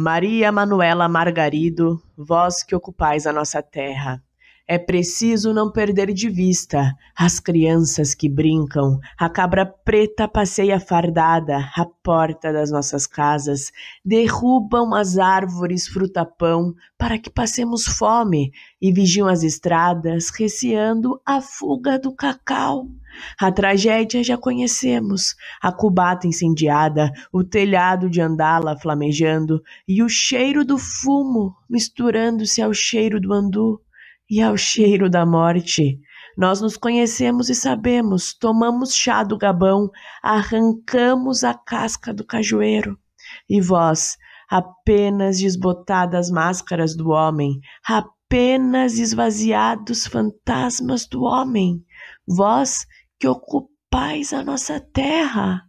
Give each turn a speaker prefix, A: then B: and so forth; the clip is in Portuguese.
A: Maria Manuela Margarido, vós que ocupais a nossa terra, é preciso não perder de vista as crianças que brincam, a cabra preta passeia fardada à porta das nossas casas, derrubam as árvores fruta-pão para que passemos fome e vigiam as estradas, receando a fuga do cacau. A tragédia já conhecemos: a cubata incendiada, o telhado de andala flamejando e o cheiro do fumo misturando-se ao cheiro do andu e ao cheiro da morte. Nós nos conhecemos e sabemos, tomamos chá do gabão, arrancamos a casca do cajueiro. E vós, apenas desbotadas máscaras do homem, apenas esvaziados fantasmas do homem, vós que ocupais a
B: nossa terra.